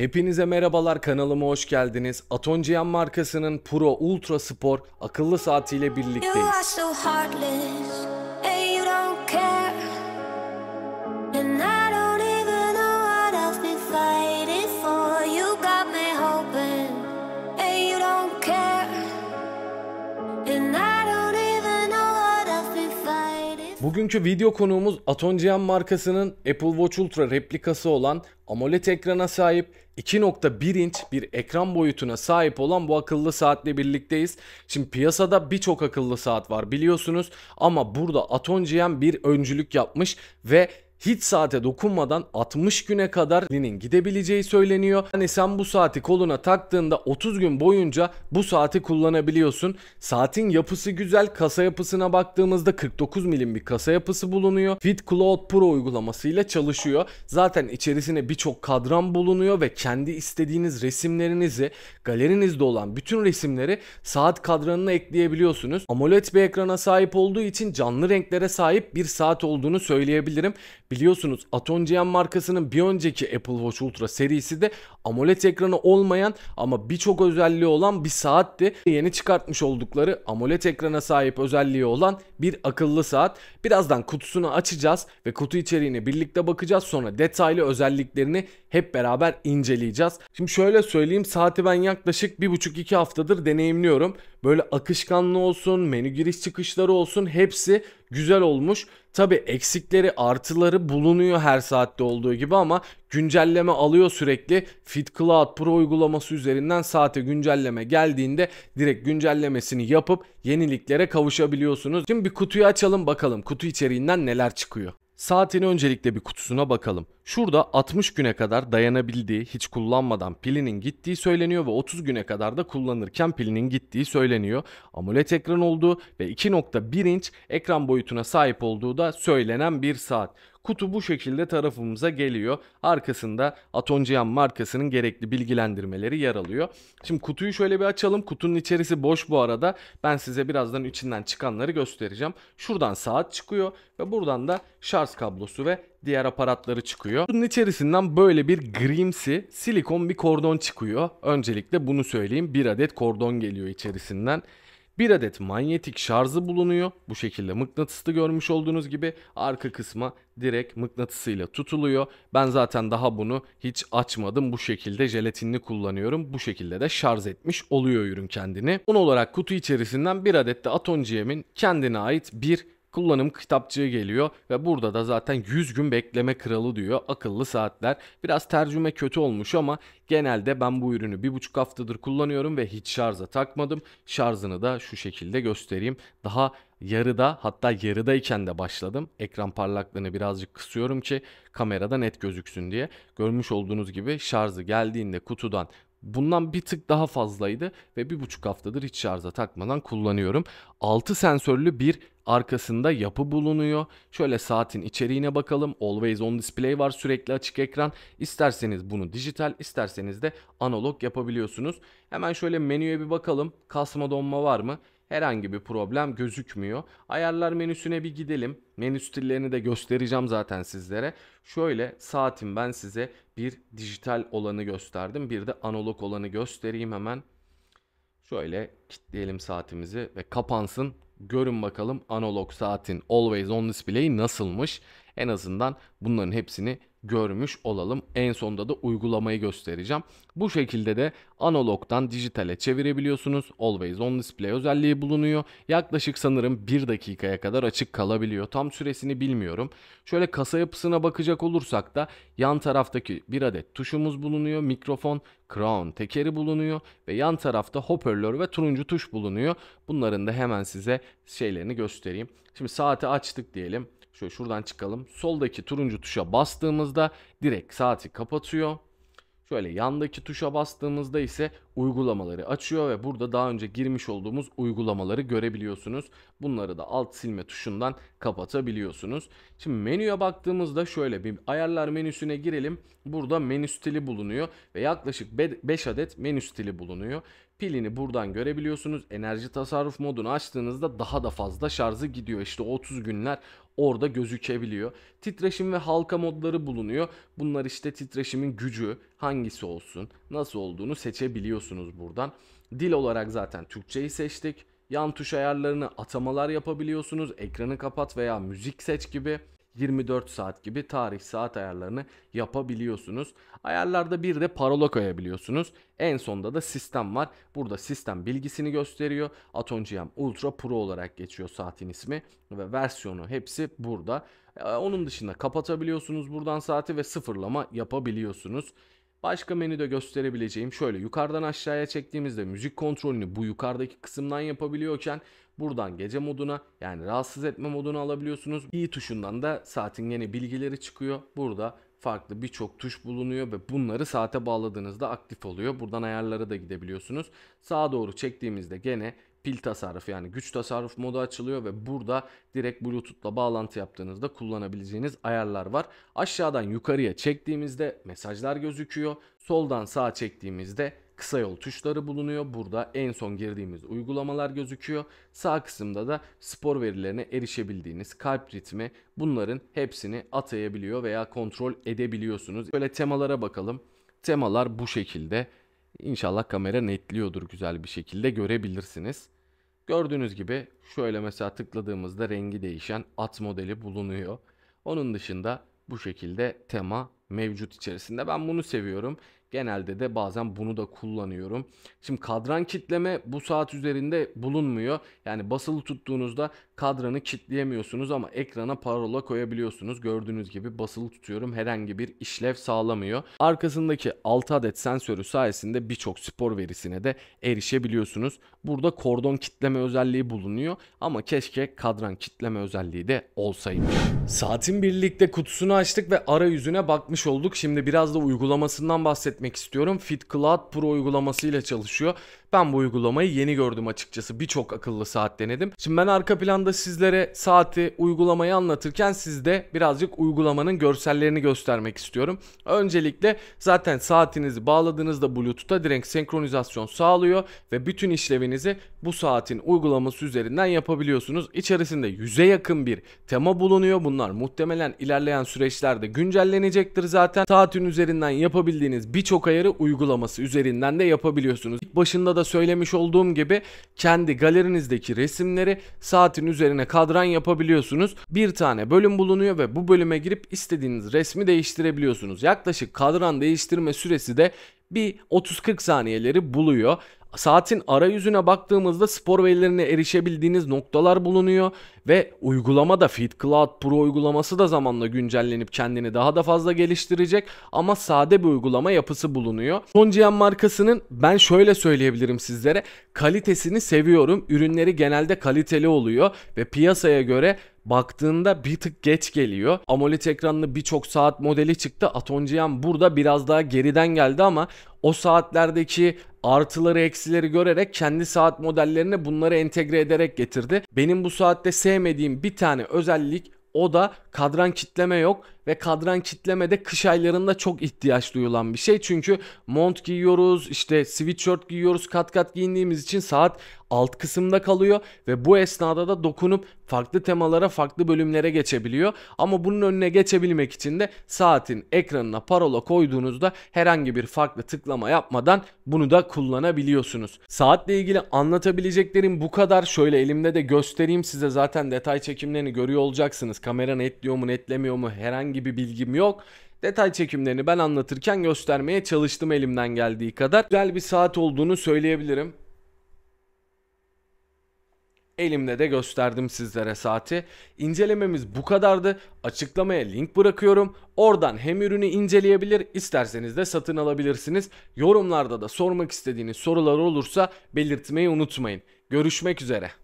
Hepinize merhabalar kanalıma hoş geldiniz. Atoncayan markasının Pro Ultra Spor akıllı saatiyle birlikteyiz. Bugünkü video konuğumuz Atongian markasının Apple Watch Ultra replikası olan AMOLED ekrana sahip 2.1 inç bir ekran boyutuna sahip olan bu akıllı saatle birlikteyiz. Şimdi piyasada birçok akıllı saat var biliyorsunuz ama burada Atongian bir öncülük yapmış ve hiç saate dokunmadan 60 güne kadar linin gidebileceği söyleniyor. Yani sen bu saati koluna taktığında 30 gün boyunca bu saati kullanabiliyorsun. Saatin yapısı güzel. Kasa yapısına baktığımızda 49 milim bir kasa yapısı bulunuyor. Fit Cloud Pro uygulamasıyla çalışıyor. Zaten içerisine birçok kadran bulunuyor ve kendi istediğiniz resimlerinizi galerinizde olan bütün resimleri saat kadranına ekleyebiliyorsunuz. AMOLED bir ekrana sahip olduğu için canlı renklere sahip bir saat olduğunu söyleyebilirim. Biliyorsunuz Aton markasının bir önceki Apple Watch Ultra serisi de AMOLED ekranı olmayan ama birçok özelliği olan bir saatti. Yeni çıkartmış oldukları AMOLED ekrana sahip özelliği olan bir akıllı saat. Birazdan kutusunu açacağız ve kutu içeriğini birlikte bakacağız. Sonra detaylı özelliklerini hep beraber inceleyeceğiz. Şimdi şöyle söyleyeyim saati ben yaklaşık 1,5-2 haftadır deneyimliyorum. Böyle akışkanlı olsun, menü giriş çıkışları olsun hepsi güzel olmuş. Tabi eksikleri artıları bulunuyor her saatte olduğu gibi ama güncelleme alıyor sürekli. FitCloud Pro uygulaması üzerinden saate güncelleme geldiğinde direkt güncellemesini yapıp yeniliklere kavuşabiliyorsunuz. Şimdi bir kutuyu açalım bakalım kutu içeriğinden neler çıkıyor. Saatini öncelikle bir kutusuna bakalım. Şurada 60 güne kadar dayanabildiği, hiç kullanmadan pilinin gittiği söyleniyor ve 30 güne kadar da kullanırken pilinin gittiği söyleniyor. Amoled ekran olduğu ve 2.1 inç ekran boyutuna sahip olduğu da söylenen bir saat. Kutu bu şekilde tarafımıza geliyor. Arkasında Atoncayan markasının gerekli bilgilendirmeleri yer alıyor. Şimdi kutuyu şöyle bir açalım. Kutunun içerisi boş bu arada. Ben size birazdan içinden çıkanları göstereceğim. Şuradan saat çıkıyor ve buradan da şarj kablosu ve diğer aparatları çıkıyor. Kutunun içerisinden böyle bir grimsi silikon bir kordon çıkıyor. Öncelikle bunu söyleyeyim. Bir adet kordon geliyor içerisinden. Bir adet manyetik şarjı bulunuyor. Bu şekilde mıknatıslı görmüş olduğunuz gibi arka kısma direkt mıknatısıyla tutuluyor. Ben zaten daha bunu hiç açmadım. Bu şekilde jelatinli kullanıyorum. Bu şekilde de şarj etmiş oluyor ürün kendini. Son olarak kutu içerisinden bir adet de Aton GM'in kendine ait bir kullanım kitapçığı geliyor ve burada da zaten 100 gün bekleme kralı diyor akıllı saatler. Biraz tercüme kötü olmuş ama genelde ben bu ürünü 1,5 haftadır kullanıyorum ve hiç şarja takmadım. Şarjını da şu şekilde göstereyim. Daha yarıda hatta yarıdayken de başladım. Ekran parlaklığını birazcık kısıyorum ki kamerada net gözüksün diye. Görmüş olduğunuz gibi şarjı geldiğinde kutudan Bundan bir tık daha fazlaydı ve bir buçuk haftadır hiç şarja takmadan kullanıyorum. 6 sensörlü bir arkasında yapı bulunuyor. Şöyle saatin içeriğine bakalım. Always on display var sürekli açık ekran. İsterseniz bunu dijital isterseniz de analog yapabiliyorsunuz. Hemen şöyle menüye bir bakalım. Kasma donma var mı? herhangi bir problem gözükmüyor. Ayarlar menüsüne bir gidelim. Menü stillerini de göstereceğim zaten sizlere. Şöyle saatin ben size bir dijital olanı gösterdim. Bir de analog olanı göstereyim hemen. Şöyle kilitleyelim saatimizi ve kapansın. Görün bakalım analog saatin Always On Display nasılmış. En azından bunların hepsini görmüş olalım. En sonda da uygulamayı göstereceğim. Bu şekilde de analogdan dijitale çevirebiliyorsunuz. Always on display özelliği bulunuyor. Yaklaşık sanırım 1 dakikaya kadar açık kalabiliyor. Tam süresini bilmiyorum. Şöyle kasa yapısına bakacak olursak da yan taraftaki bir adet tuşumuz bulunuyor. Mikrofon, crown tekeri bulunuyor ve yan tarafta hoparlör ve turuncu tuş bulunuyor. Bunların da hemen size şeylerini göstereyim. Şimdi saati açtık diyelim. Şöyle şuradan çıkalım. Soldaki turuncu tuşa bastığımızda direkt saati kapatıyor. Şöyle yandaki tuşa bastığımızda ise uygulamaları açıyor ve burada daha önce girmiş olduğumuz uygulamaları görebiliyorsunuz. Bunları da alt silme tuşundan kapatabiliyorsunuz. Şimdi menüye baktığımızda şöyle bir ayarlar menüsüne girelim. Burada menü stili bulunuyor ve yaklaşık 5 adet menü stili bulunuyor. Pilini buradan görebiliyorsunuz. Enerji tasarruf modunu açtığınızda daha da fazla şarjı gidiyor. İşte 30 günler orada gözükebiliyor. Titreşim ve halka modları bulunuyor. Bunlar işte titreşimin gücü hangisi olsun, nasıl olduğunu seçebiliyorsunuz buradan. Dil olarak zaten Türkçeyi seçtik. Yan tuş ayarlarını atamalar yapabiliyorsunuz. Ekranı kapat veya müzik seç gibi. 24 saat gibi tarih saat ayarlarını yapabiliyorsunuz. Ayarlarda bir de parola koyabiliyorsunuz. En sonda da sistem var. Burada sistem bilgisini gösteriyor. Aton GM Ultra Pro olarak geçiyor saatin ismi ve versiyonu hepsi burada. Ee, onun dışında kapatabiliyorsunuz buradan saati ve sıfırlama yapabiliyorsunuz. Başka menüde gösterebileceğim şöyle yukarıdan aşağıya çektiğimizde müzik kontrolünü bu yukarıdaki kısımdan yapabiliyorken buradan gece moduna yani rahatsız etme modunu alabiliyorsunuz. i tuşundan da saatin yeni bilgileri çıkıyor. Burada farklı birçok tuş bulunuyor ve bunları saate bağladığınızda aktif oluyor. Buradan ayarlara da gidebiliyorsunuz. Sağa doğru çektiğimizde gene pil tasarruf yani güç tasarruf modu açılıyor ve burada direkt Bluetooth'la bağlantı yaptığınızda kullanabileceğiniz ayarlar var. Aşağıdan yukarıya çektiğimizde mesajlar gözüküyor. Soldan sağa çektiğimizde kısa yol tuşları bulunuyor. Burada en son girdiğimiz uygulamalar gözüküyor. Sağ kısımda da spor verilerine erişebildiğiniz kalp ritmi bunların hepsini atayabiliyor veya kontrol edebiliyorsunuz. Böyle temalara bakalım. Temalar bu şekilde. İnşallah kamera netliyordur güzel bir şekilde görebilirsiniz. Gördüğünüz gibi şöyle mesela tıkladığımızda rengi değişen at modeli bulunuyor. Onun dışında bu şekilde tema mevcut içerisinde. Ben bunu seviyorum. Genelde de bazen bunu da kullanıyorum. Şimdi kadran kitleme bu saat üzerinde bulunmuyor. Yani basılı tuttuğunuzda kadranı kitleyemiyorsunuz ama ekrana parola koyabiliyorsunuz. Gördüğünüz gibi basılı tutuyorum herhangi bir işlev sağlamıyor. Arkasındaki 6 adet sensörü sayesinde birçok spor verisine de erişebiliyorsunuz. Burada kordon kitleme özelliği bulunuyor ama keşke kadran kitleme özelliği de olsaymış. Saatin birlikte kutusunu açtık ve arayüzüne bakmış olduk. Şimdi biraz da uygulamasından bahsetmek bahsetmek istiyorum. Fit Cloud Pro uygulamasıyla çalışıyor. Ben bu uygulamayı yeni gördüm açıkçası. Birçok akıllı saat denedim. Şimdi ben arka planda sizlere saati, uygulamayı anlatırken sizde birazcık uygulamanın görsellerini göstermek istiyorum. Öncelikle zaten saatinizi bağladığınızda Bluetooth'a direkt senkronizasyon sağlıyor ve bütün işlevinizi bu saatin uygulaması üzerinden yapabiliyorsunuz. İçerisinde yüze yakın bir tema bulunuyor. Bunlar muhtemelen ilerleyen süreçlerde güncellenecektir zaten. Saatin üzerinden yapabildiğiniz birçok birçok ayarı uygulaması üzerinden de yapabiliyorsunuz. İlk başında da söylemiş olduğum gibi kendi galerinizdeki resimleri saatin üzerine kadran yapabiliyorsunuz. Bir tane bölüm bulunuyor ve bu bölüme girip istediğiniz resmi değiştirebiliyorsunuz. Yaklaşık kadran değiştirme süresi de bir 30-40 saniyeleri buluyor. Saatin arayüzüne baktığımızda spor verilerine erişebildiğiniz noktalar bulunuyor ve uygulama da Fit Cloud Pro uygulaması da zamanla güncellenip kendini daha da fazla geliştirecek ama sade bir uygulama yapısı bulunuyor. Sonjian markasının ben şöyle söyleyebilirim sizlere kalitesini seviyorum. Ürünleri genelde kaliteli oluyor ve piyasaya göre baktığında bir tık geç geliyor. AMOLED ekranlı birçok saat modeli çıktı. Atongian burada biraz daha geriden geldi ama o saatlerdeki artıları eksileri görerek kendi saat modellerine bunları entegre ederek getirdi. Benim bu saatte sevmediğim bir tane özellik o da kadran kitleme yok ve kadran kitlemede kış aylarında çok ihtiyaç duyulan bir şey. Çünkü mont giyiyoruz, işte sweatshirt giyiyoruz, kat kat giyindiğimiz için saat alt kısımda kalıyor ve bu esnada da dokunup farklı temalara, farklı bölümlere geçebiliyor. Ama bunun önüne geçebilmek için de saatin ekranına parola koyduğunuzda herhangi bir farklı tıklama yapmadan bunu da kullanabiliyorsunuz. Saatle ilgili anlatabileceklerim bu kadar. Şöyle elimde de göstereyim size zaten detay çekimlerini görüyor olacaksınız. Kamera netliyor mu, netlemiyor mu, herhangi herhangi bir bilgim yok. Detay çekimlerini ben anlatırken göstermeye çalıştım elimden geldiği kadar. Güzel bir saat olduğunu söyleyebilirim. Elimde de gösterdim sizlere saati. İncelememiz bu kadardı. Açıklamaya link bırakıyorum. Oradan hem ürünü inceleyebilir isterseniz de satın alabilirsiniz. Yorumlarda da sormak istediğiniz sorular olursa belirtmeyi unutmayın. Görüşmek üzere.